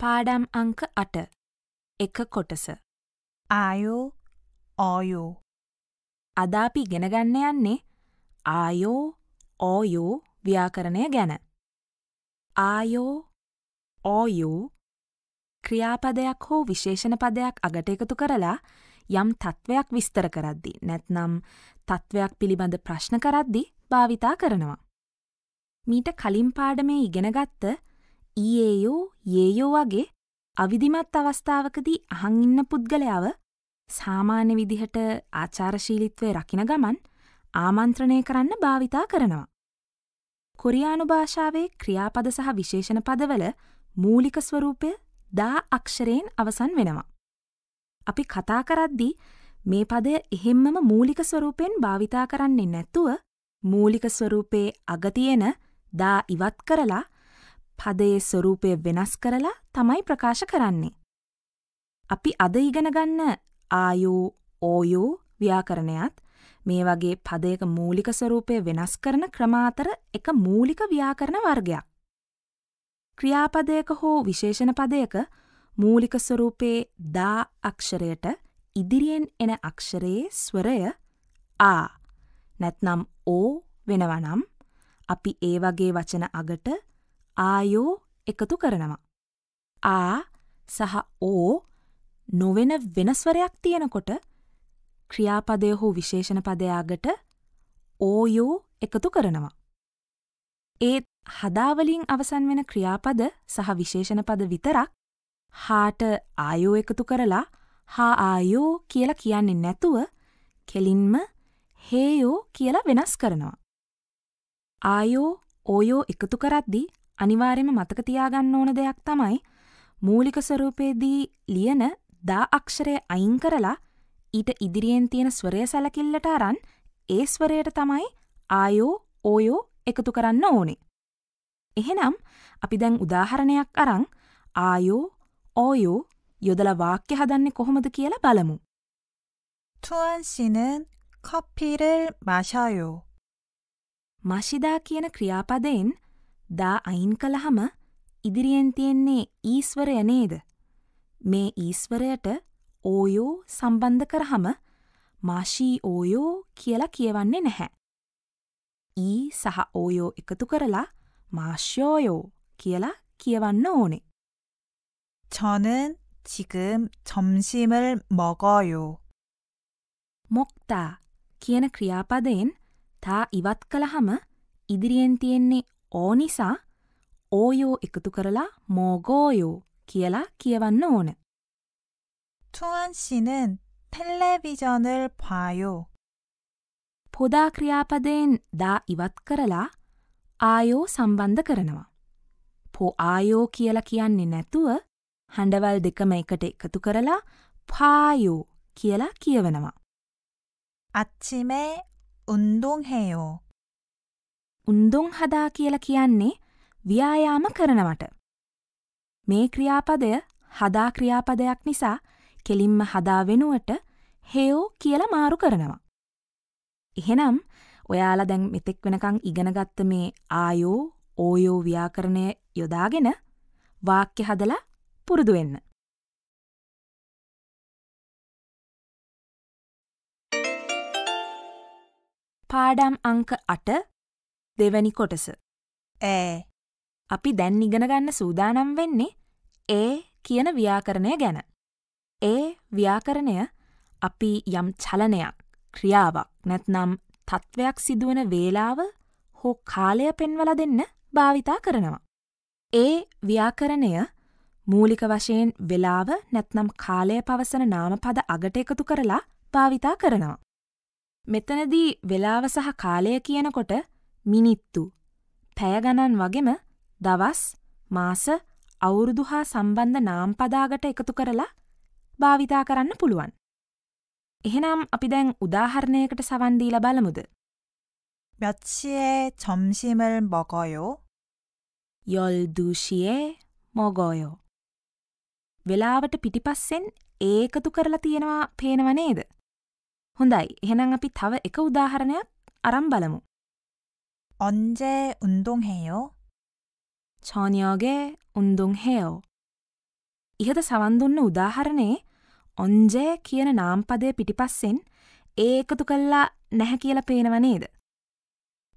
පාඩම් අංක අට එක කොටස ආයෝ ඕයෝ අද අපි ඉගෙන ගන්න යන්නේ ආයෝ ඕයෝ ව්‍යාකරණය ගැන ආයෝ ඕයෝ ක්‍රියාපදයක් හෝ විශේෂණ පදයක් අගට එකතු කරලා යම් තත්ත්වයක් විස්තර කරද්දී නැත්නම් තත්ත්වයක් පිළිබඳ ප්‍රශ්න කරද්දී භාවිතා කරනවා මීට කලින් පාඩමේ ඉගෙනගත්ත ඊයේයෝ යේයෝ වගේ අවිධිමත් අවස්ථාවකදී අහන් ඉන්න පුද්ගලයාව සාමාන්‍ය විදිහට ආචාරශීලීත්වය රකින ගමන් ආමන්ත්‍රණය කරන්න භාවිතා කරනවා. කොරියානු භාෂාවේ ක්‍රියාපද සහ විශේෂණ පදවල මූලික ස්වරූපය දා අක්ෂරයෙන් අවසන් වෙනවා. අපි කතා කරද්දී මේ පදය එහෙම්මම මූලික ස්වරූපයෙන් භාවිතා කරන්නේ නැත්තුව මූලික ස්වරූපයේ අගතියෙන දා ඉවත් කරලා පදයේ ස්වරූපය වෙනස් කරලා තමයි ප්‍රකාශ කරන්නේ. අපි අද ඉගෙන ගන්න ආයෝ ඕයෝ ව්‍යාකරණයත් මේ වගේ පදයක මූලික ස්වරූපය වෙනස් කරන ක්‍රම අතර එක මූලික ව්‍යාකරණ වර්ගයක්. ක්‍රියාපදයක හෝ විශේෂණ පදයක මූලික ස්වරූපයේ දා අක්ෂරයට ඉදිරියෙන් එන අක්ෂරයේ ස්වරය ආ නැත්නම් ඕ වෙනවනම් අපි ඒ වගේ වචන අගට ආයෝ එකතු කරනවා. ආ සහ ඕ නොවෙන වෙනස්වරයක් තියෙනකොට ක්‍රියාපදය හෝ විශේෂණ පදයාගට ඕයෝ එකතු කරනවා. ඒත් හදාවලින් අවසන් වෙන ක්‍රියාපද සහ විශේෂණ පද විතරක් හාට ආයෝ එකතු කරලා හා ආයෝ කියලා කියන්නේ නැතුව කෙලින්ම හේයෝ කියලා වෙනස් කරනවා. ආයෝ ඕයෝ එකතු කරද්දි අනිවාර්යම මතක තියාගන්න ඕන දෙයක් තමයි මූලික ස්වරූපයේදී ලියන දා අක්ෂරය අයින් කරලා ඊට ඉදිරියෙන් තියෙන ස්වරය සැලකිල්ලට අරන් ඒ ස්වරයට තමයි ආයෝ ඕයෝ එකතු කරන්න ඕනේ. එහෙනම් අපි දැන් උදාහරණයක් අරන් ආයෝ ඕයෝ යොදලා වාක්‍ය හදන්නේ කොහොමද කියලා බලමු. 투안 씨는 커피를 마셔요. 마시다 කියන ක්‍රියාපදයෙන් දා අයින් කළහම ඉදිරියෙන් තියෙන්නේ ඊස්වරය නේද? මේ ඊස්වරයට ඕයෝ සම්බන්ධ කරහම මාෂී ඕයෝ කියලා කියවන්නේ නැහැ. ඊ සහ ඕයෝ එකතු කරලා මාෂෝයෝ කියලා කියවන්න ඕනේ. 저는 지금 점심을 먹어요. 먹다 කියන ක්‍රියාපදයෙන් තා ඉවත් කළහම ඉදිරියෙන් තියෙන්නේ ඕ නිසා ඕයෝ එකතු කරලා මෝගෝයෝ කියලා කියවන්න ඕන. 투안 씨는 텔레비전을 봐요. 보다 ක්‍රියාපදයෙන් දා ඉවත් කරලා ආයෝ සම්බන්ධ කරනවා. පෝ ආයෝ කියලා කියන්නේ නැතුව හඬවල් දෙකම එකට එකතු කරලා පායෝ කියලා කියවනවා. 아침에 운동해요. උන්දුන් හදා කියල කියන්නේ ව්‍යායාම කරනවට. මේ ක්‍රියාපදය හදා ක්‍රියාපදයක් නිසා කෙලින්ම හදා වෙනුවට හේෝ කියල මාරු කරනවා. එහෙනම් ඔයාලා දැන් මෙතෙක් වෙනකං ඉගෙනගත්ත මේ ආයෝ ඕයෝ ව්‍යාකරණය යොදාගෙන වාක්‍ය හදලා පුරුදු වෙන්න. පාඩම් අංක 8 දෙවැනි කොටස. ඈ අපි දැන් ඉගෙනගන්න සූදානම් වෙන්නේ ඒ කියන ව්‍යාකරණය ගැන. ඒ ව්‍යාකරණය අපි යම් චලනයක් ක්‍රියාවක් නැත්නම් තත්ත්වයක් සිදුවන වේලාව හෝ කාලය පෙන්වල දෙන්න භාවිතා කරනවා. ඒ ව්‍යාකරණය මූලික වශයෙන් වෙලාව නැත්නම් කාලය පවසන නාමපද අගට එකතු කරලා භාවිතා කරනවා. මෙතනදී වෙලාව සහ කාලය කියනකොට මිනිත්තු පැයගණන් වගේම දවස් මාස අවුරුදු හා සම්බන්ධ නාම්පදාගට එකතු කරලා භාවිතා කරන්න පුළුවන්. එහෙනම් අපි දැන් උදාහරණයකට සවන්දීල බලමුද. 몇 시에 점심을 먹어요? 12시에 먹어요. වෙලාවට පිටිපස්සෙන් ඒකතු කරලා තියෙනවා පේනව නේද? හොඳයි. එහෙනම් අපි තව එක උදාහරණයක් අරන් බලමු. 언제 운동해요? 저녁에 운동해요. ඉහත සවන්දුන්න උදාහරණේ ඔන්ජය කියන නාම්පදය පිටිපස්සෙන් ඒ එකතු කල්ලා නැහැ කියල පේනව නේද.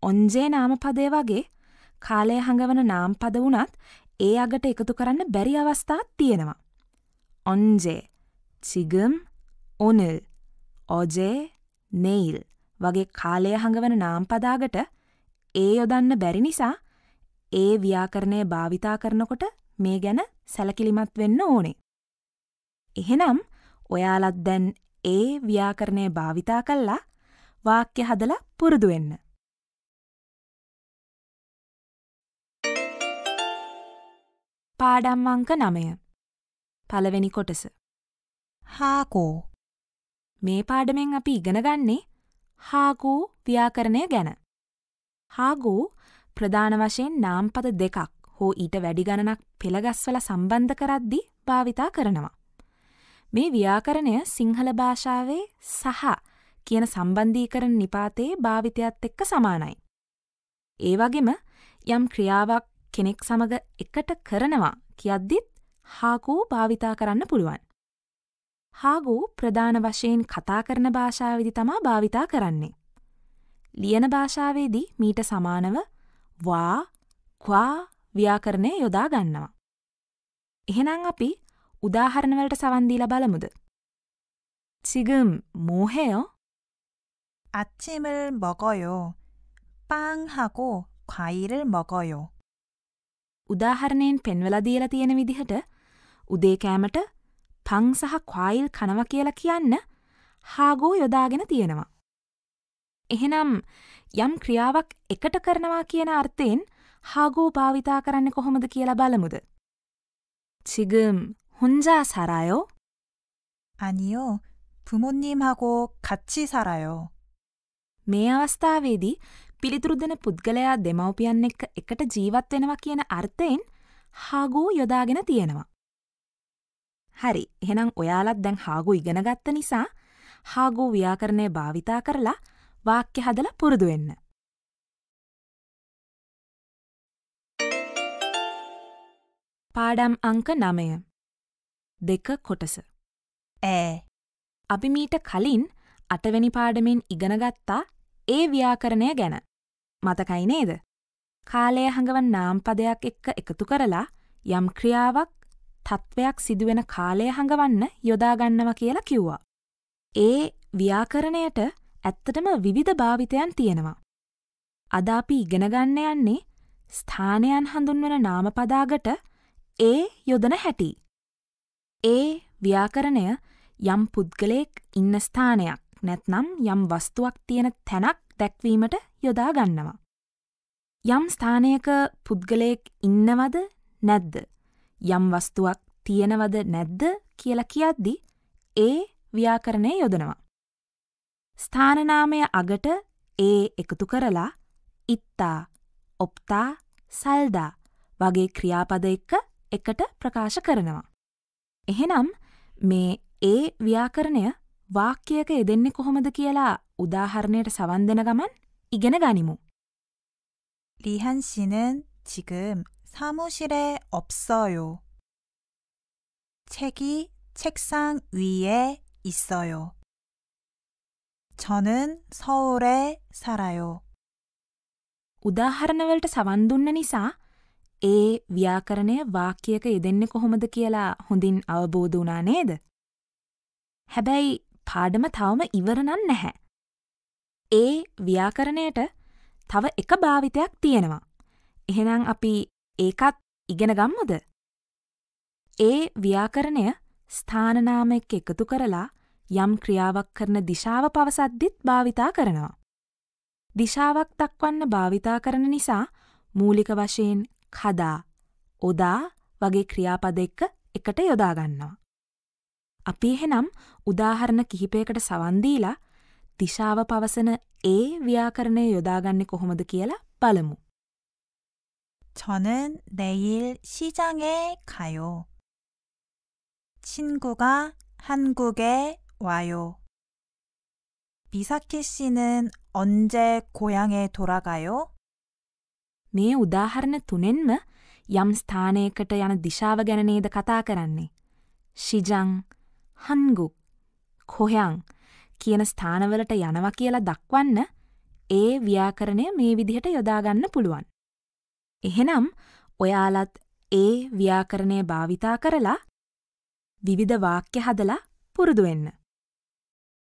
ඔන්ජේ නාමපදය වගේ කාලය හඟවන නාම්පද වුණත් ඒ අගට එකතු කරන්න බැරි අවස්ථාත් තියෙනවා. ඔන්ජේ චිගම් ඕනල් ඕජේ නෙයිල් වගේ කාලය හඟවන නාම්පදාගට ඒ යොදන්න බැරි නිසා ඒ ව්‍යාකරණය භාවිතා කරනකොට මේ ගැන සැලකිලිමත් වෙන්න ඕනේ. එහෙනම් ඔයාලත් දැන් ඒ ව්‍යාකරණය භාවිතා කල්ලා වාක්‍ය හදලා පුරුදු වෙන්න. පාඩම් අංක 9. පළවෙනි කොටස. හාකෝ මේ පාඩමෙන් අපි ඉගෙන ගන්නේ හාකෝ ව්‍යාකරණය ගැන. හාගෝ ප්‍රධාන වශයෙන් නාම්පද දෙකක් හෝ ඊට වැඩි ගණනක් පෙළගස්වල සම්බන්ධ කරද්දි භාවිතා කරනවා. මේ ව්‍යාකරණය සිංහල භාෂාවේ සහ කියන සම්බන්ධීකරණ නිපාතයේ භාවිතයත් එක්ක සමානයි. ඒ වගේම යම් ක්‍රියාවක් කෙනෙක් සමග එකට කරනවා කියද්දිත් හාගෝ භාවිතා කරන්න පුළුවන්. හාගෝ ප්‍රධාන වශයෙන් කතා කරන භාෂාවදි තමා භාවිතා කරන්නේ. ලියන භාෂාවේදී මීට සමානව වා ක්වා ව්‍යාකරණය යොදා ගන්නවා. එහෙනම් අපි උදාහරණවලට සවන්දීල බලමුද. 지금 뭐해요? 아침을 먹어요. 빵하고 과일을 먹어요. උදාහරණයෙන් පෙන්වලා දීලා තියෙන විදිහට උදේ කෑමට පං සහ ක්වායිල් කනවා කියලා කියන්න හාගෝ යොදාගෙන තියෙනවා. එහෙනම් යම් ක්‍රියාවක් එකට කරනවා කියන අර්ථයෙන් හාගෝ භාවිතා කරන්න කොහොමද කියලා බලමුද. 지금 혼자 살아요? 아니요. 부모님하고 같이 살아요. මේ අවස්ථාවේදී පිළිතුරු දෙන පුද්ගලයා දෙමව්පියන් එක්ක එකට ජීවත් වෙනවා කියන අර්ථයෙන් හාගෝ යොදාගෙන තියෙනවා. හරි, එහෙනම් ඔයාලත් දැන් හාගෝ ඉගෙන ගත්ත නිසා හාගෝ ව්‍යාකරණය භාවිතා කරලා වාක්‍ය හදලා පුරුදු වෙන්න. පාඩම් අංක 9. දෙක කොටස. ඈ. අපි මීට කලින් 8 වෙනි පාඩමෙන් ඉගෙන ගත්තා ඒ ව්‍යාකරණය ගැන. මතකයි නේද? කාලය හඟවන නාමපදයක් එක්ක එකතු කරලා යම් ක්‍රියාවක් තත්වයක් සිදුවෙන කාලය හඟවන්න යොදා ගන්නවා කියලා කිව්වා. ඒ ව්‍යාකරණයට ඇත්තටම විවිධ භාවිතයන් තියෙනවා. අද අපි ඉගෙනගන්න යන්නේ ස්ථානයන් හඳුන්වන නාමපදාගට ඒ යොදන හැටි. ඒ ව්‍යාකරණය යම් පුද්ගලයෙක් ඉන්න ස්ථානයක් නැත්නම් යම් වස්තුවක් තියෙන තැනක් දැක්වීමට යොදා ගන්නවා. යම් ස්ථානයක පුද්ගලයෙක් ඉන්නවද නැද්ද? යම් වස්තුවක් තියෙනවද නැද්ද කියලා කියද්දි ඒ ව්‍යාකරණය යොදනවා. ස්ථානනාමය අගට ඒ එකතු කරලා ඉත්තා ඔප්තා සල්දා වගේ ක්‍රියාපද එක්ක එකට ප්‍රකාශ කරනවා. එහෙනම් මේ ඒ ව්‍යාකරණය වාක්‍යයක යෙදෙන්නේ කොහොමද කියලා උදාහරණයට සවන් දෙන ගමන් ඉගෙන ගනිමු. 리한 씨는 지금 사무실에 없어요. 책이 책상 위에 있어요. 저는 서울에 살아요. උදාහරණ වලට සවන් දුන්න නිසා ඒ ව්‍යාකරණය වාක්‍යයක යෙදෙන්නේ කොහොමද කියලා හොඳින් අවබෝධ වුණා නේද? හැබැයි පාඩම තවම ඉවර නම් නැහැ. ඒ ව්‍යාකරණයට තව එක භාවිතයක් තියෙනවා. එහෙනම් අපි ඒකත් ඉගෙන ගම්මුද? ඒ ව්‍යාකරණය ස්ථානනාම එක්ක එකතු කරලා යම් ක්‍රියාවක් කරන දිශාව පවසද්දිත් භාවිතා කරනවා. දිශාවක් දක්වන්න භාවිතා කරන නිසා මූලික වශයෙන් කදා, ඔදා වගේ ක්‍රියාපද එක්ක එකට යොදා ගන්නවා. අපි එහෙනම් උදාහරණ කිහිපයකට සවන් දීලා දිශාව පවසන ඒ ව්‍යාකරණය යොදාගන්නේ කොහොමද කියලා බලමු. 저는 내일 시장에 가요. 친구가 한국에 와요. 미사키 씨는 언제 고향에 돌아가요? මේ උදාහරණ තුනෙන්ම යම් ස්ථානයකට යන දිශාව ගැන නේද කතා කරන්නේ. ශිජං, හන්ගුක්, කොහයන් කියන ස්ථානවලට යනවා කියලා දක්වන්න ඒ ව්‍යාකරණය මේ විදිහට යොදාගන්න පුළුවන්. එහෙනම් ඔයාලත් ඒ ව්‍යාකරණය භාවිතා කරලා විවිධ වාක්‍ය හදලා පුරුදු වෙන්න.